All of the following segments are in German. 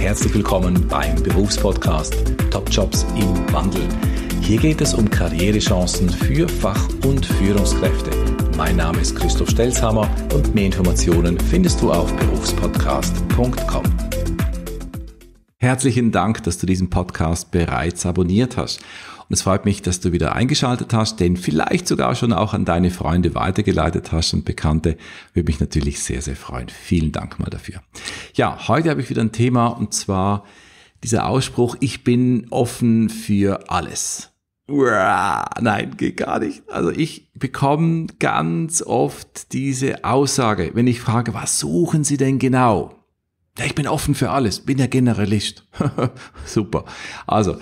herzlich willkommen beim Berufspodcast Top Jobs im Wandel. Hier geht es um Karrierechancen für Fach- und Führungskräfte. Mein Name ist Christoph Stelzhammer und mehr Informationen findest du auf berufspodcast.com. Herzlichen Dank, dass du diesen Podcast bereits abonniert hast. Und es freut mich, dass du wieder eingeschaltet hast, den vielleicht sogar schon auch an deine Freunde weitergeleitet hast und Bekannte. Würde mich natürlich sehr, sehr freuen. Vielen Dank mal dafür. Ja, heute habe ich wieder ein Thema und zwar dieser Ausspruch, ich bin offen für alles. nein, geht gar nicht. Also ich bekomme ganz oft diese Aussage, wenn ich frage, was suchen Sie denn genau? Ja, ich bin offen für alles, bin ja Generalist. Super. Also,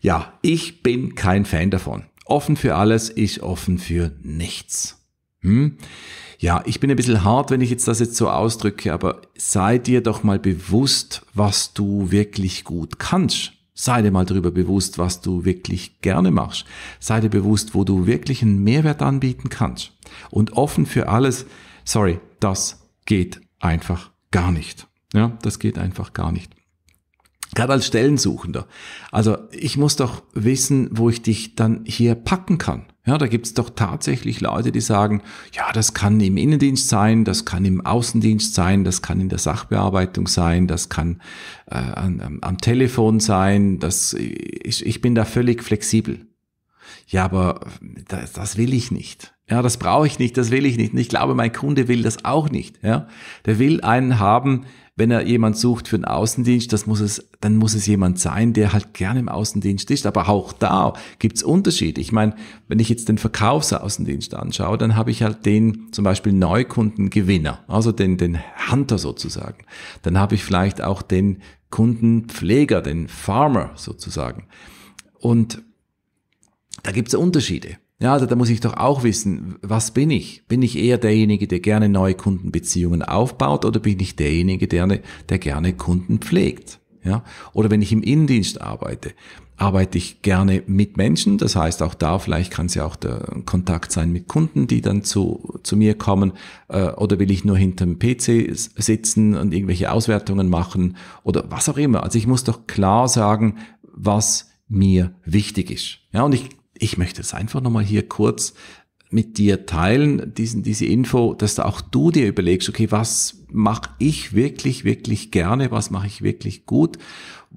ja, ich bin kein Fan davon. Offen für alles, ist offen für nichts. Hm? Ja, ich bin ein bisschen hart, wenn ich jetzt das jetzt so ausdrücke, aber sei dir doch mal bewusst, was du wirklich gut kannst. Sei dir mal darüber bewusst, was du wirklich gerne machst. Sei dir bewusst, wo du wirklich einen Mehrwert anbieten kannst. Und offen für alles, sorry, das geht einfach gar nicht. Ja, das geht einfach gar nicht. Gerade als Stellensuchender. Also ich muss doch wissen, wo ich dich dann hier packen kann. Ja, da gibt's doch tatsächlich Leute, die sagen, ja, das kann im Innendienst sein, das kann im Außendienst sein, das kann in der Sachbearbeitung sein, das kann äh, am, am Telefon sein, das, ich, ich bin da völlig flexibel. Ja, aber das, das will ich nicht. Ja, das brauche ich nicht, das will ich nicht. Und ich glaube, mein Kunde will das auch nicht. Ja, der will einen haben, wenn er jemand sucht für den Außendienst, das muss es, dann muss es jemand sein, der halt gerne im Außendienst ist. Aber auch da gibt's Unterschiede. Ich meine, wenn ich jetzt den Verkaufsaußendienst anschaue, dann habe ich halt den zum Beispiel Neukundengewinner, also den, den Hunter sozusagen. Dann habe ich vielleicht auch den Kundenpfleger, den Farmer sozusagen. Und da gibt's Unterschiede. Ja, also da muss ich doch auch wissen, was bin ich? Bin ich eher derjenige, der gerne neue Kundenbeziehungen aufbaut oder bin ich derjenige, der, ne, der gerne Kunden pflegt? Ja? Oder wenn ich im Innendienst arbeite, arbeite ich gerne mit Menschen. Das heißt, auch da vielleicht kann es ja auch der Kontakt sein mit Kunden, die dann zu, zu mir kommen. Äh, oder will ich nur hinterm PC sitzen und irgendwelche Auswertungen machen oder was auch immer. Also ich muss doch klar sagen, was mir wichtig ist. Ja, und ich ich möchte es einfach nochmal hier kurz mit dir teilen, diesen, diese Info, dass da auch du dir überlegst, okay, was mache ich wirklich, wirklich gerne, was mache ich wirklich gut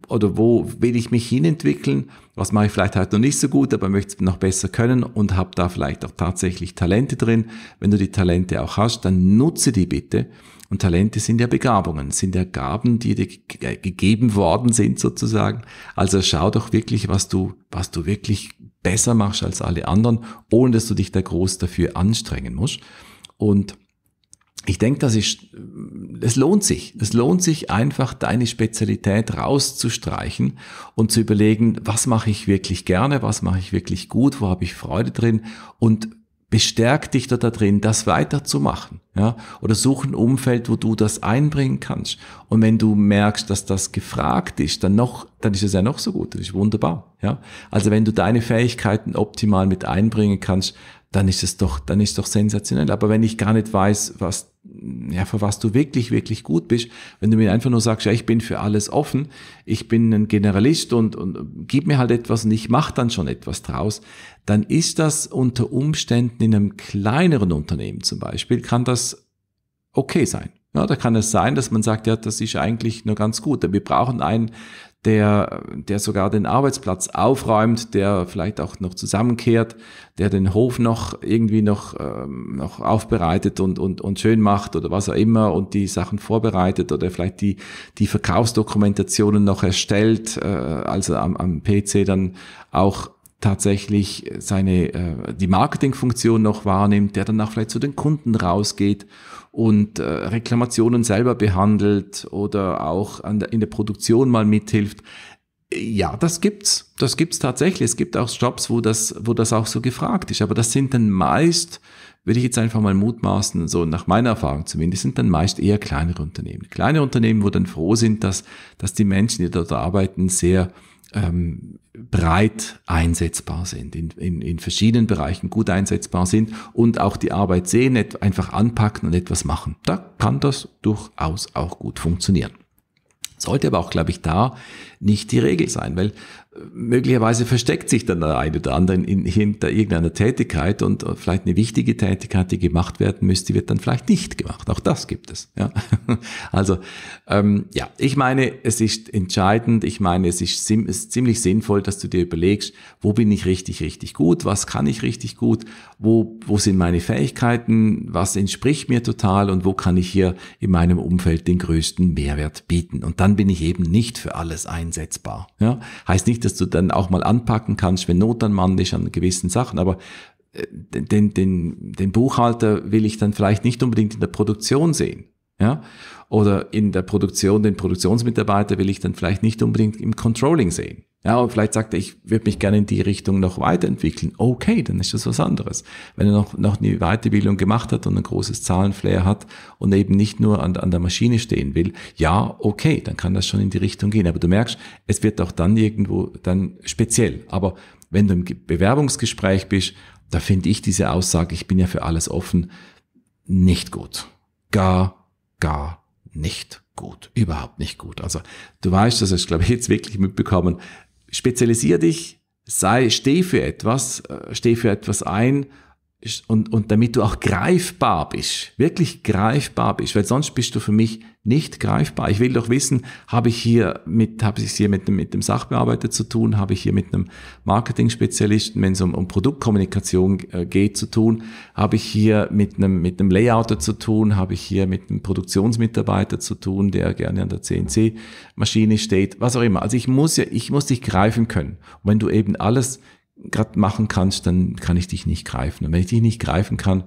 oder wo will ich mich hinentwickeln, was mache ich vielleicht halt noch nicht so gut, aber möchte es noch besser können und habe da vielleicht auch tatsächlich Talente drin. Wenn du die Talente auch hast, dann nutze die bitte und Talente sind ja Begabungen, sind ja Gaben, die dir gegeben worden sind sozusagen. Also schau doch wirklich, was du, was du wirklich besser machst als alle anderen, ohne dass du dich da groß dafür anstrengen musst. Und ich denke, das ist, es lohnt sich. Es lohnt sich einfach, deine Spezialität rauszustreichen und zu überlegen, was mache ich wirklich gerne, was mache ich wirklich gut, wo habe ich Freude drin und bestärkt dich da drin, das weiterzumachen. Ja? Oder such ein Umfeld, wo du das einbringen kannst. Und wenn du merkst, dass das gefragt ist, dann noch, dann ist es ja noch so gut, das ist wunderbar. Ja? Also wenn du deine Fähigkeiten optimal mit einbringen kannst, dann ist es doch, dann ist doch sensationell. Aber wenn ich gar nicht weiß, was, ja, für was du wirklich, wirklich gut bist, wenn du mir einfach nur sagst, ja, ich bin für alles offen, ich bin ein Generalist und, und gib mir halt etwas und ich mache dann schon etwas draus, dann ist das unter Umständen in einem kleineren Unternehmen zum Beispiel, kann das okay sein. Ja, da kann es sein, dass man sagt, ja, das ist eigentlich nur ganz gut. Wir brauchen einen, der, der sogar den Arbeitsplatz aufräumt, der vielleicht auch noch zusammenkehrt, der den Hof noch irgendwie noch, ähm, noch aufbereitet und, und, und schön macht oder was auch immer und die Sachen vorbereitet oder vielleicht die, die Verkaufsdokumentationen noch erstellt, äh, also am, am PC dann auch tatsächlich seine, äh, die Marketingfunktion noch wahrnimmt, der dann auch vielleicht zu den Kunden rausgeht und äh, Reklamationen selber behandelt oder auch in der Produktion mal mithilft. Ja, das gibt's. Das gibt's tatsächlich. Es gibt auch Jobs, wo das, wo das auch so gefragt ist. Aber das sind dann meist, würde ich jetzt einfach mal mutmaßen, so nach meiner Erfahrung zumindest, sind dann meist eher kleinere Unternehmen. Kleine Unternehmen, wo dann froh sind, dass, dass die Menschen, die dort arbeiten, sehr ähm, breit einsetzbar sind, in, in, in verschiedenen Bereichen gut einsetzbar sind und auch die Arbeit sehen, einfach anpacken und etwas machen. Da kann das durchaus auch gut funktionieren. Sollte aber auch, glaube ich, da nicht die Regel sein, weil möglicherweise versteckt sich dann der eine oder andere in, hinter irgendeiner Tätigkeit und vielleicht eine wichtige Tätigkeit, die gemacht werden müsste, wird dann vielleicht nicht gemacht. Auch das gibt es. Ja? Also ähm, ja, ich meine, es ist entscheidend, ich meine, es ist, ist ziemlich sinnvoll, dass du dir überlegst, wo bin ich richtig, richtig gut, was kann ich richtig gut, wo, wo sind meine Fähigkeiten, was entspricht mir total und wo kann ich hier in meinem Umfeld den größten Mehrwert bieten. Und dann bin ich eben nicht für alles einsetzbar. Ja? Heißt nicht, dass du dann auch mal anpacken kannst, wenn Not an Mann ist an gewissen Sachen. Aber äh, den, den, den Buchhalter will ich dann vielleicht nicht unbedingt in der Produktion sehen. Ja? Oder in der Produktion, den Produktionsmitarbeiter will ich dann vielleicht nicht unbedingt im Controlling sehen. Ja, und vielleicht sagt er, ich würde mich gerne in die Richtung noch weiterentwickeln. Okay, dann ist das was anderes. Wenn er noch, noch eine Weiterbildung gemacht hat und ein großes Zahlenflair hat und eben nicht nur an, an der Maschine stehen will, ja, okay, dann kann das schon in die Richtung gehen. Aber du merkst, es wird auch dann irgendwo dann speziell. Aber wenn du im Bewerbungsgespräch bist, da finde ich diese Aussage, ich bin ja für alles offen, nicht gut. Gar, gar nicht gut, überhaupt nicht gut. Also du weißt, das ist, glaube ich, jetzt wirklich mitbekommen, spezialisier dich, sei, steh für etwas, äh, steh für etwas ein und, und damit du auch greifbar bist, wirklich greifbar bist, weil sonst bist du für mich nicht greifbar. Ich will doch wissen, habe ich hier mit, habe ich hier mit, mit dem Sachbearbeiter zu tun, habe ich hier mit einem Marketing-Spezialisten, wenn es um, um Produktkommunikation äh, geht, zu tun, habe ich hier mit einem, mit einem Layouter zu tun, habe ich hier mit einem Produktionsmitarbeiter zu tun, der gerne an der CNC-Maschine steht, was auch immer. Also ich muss ja, ich muss dich greifen können. Und wenn du eben alles gerade machen kannst, dann kann ich dich nicht greifen. Und wenn ich dich nicht greifen kann,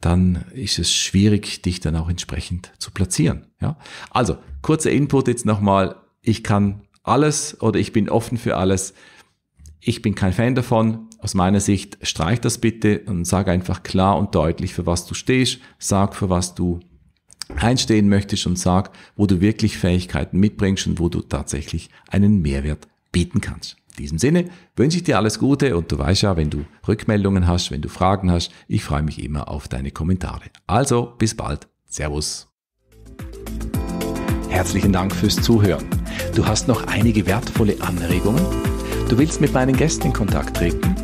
dann ist es schwierig, dich dann auch entsprechend zu platzieren. Ja? Also, kurzer Input jetzt nochmal. Ich kann alles oder ich bin offen für alles. Ich bin kein Fan davon. Aus meiner Sicht streich das bitte und sag einfach klar und deutlich, für was du stehst. Sag, für was du einstehen möchtest und sag, wo du wirklich Fähigkeiten mitbringst und wo du tatsächlich einen Mehrwert bieten kannst. In diesem Sinne wünsche ich dir alles Gute und du weißt ja, wenn du Rückmeldungen hast, wenn du Fragen hast, ich freue mich immer auf deine Kommentare. Also, bis bald. Servus. Herzlichen Dank fürs Zuhören. Du hast noch einige wertvolle Anregungen? Du willst mit meinen Gästen in Kontakt treten?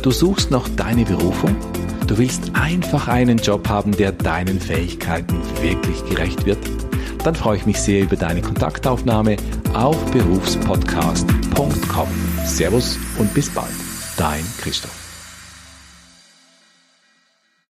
Du suchst noch deine Berufung? Du willst einfach einen Job haben, der deinen Fähigkeiten wirklich gerecht wird? Dann freue ich mich sehr über deine Kontaktaufnahme auf berufspodcast.com. Servus und bis bald, dein Christoph.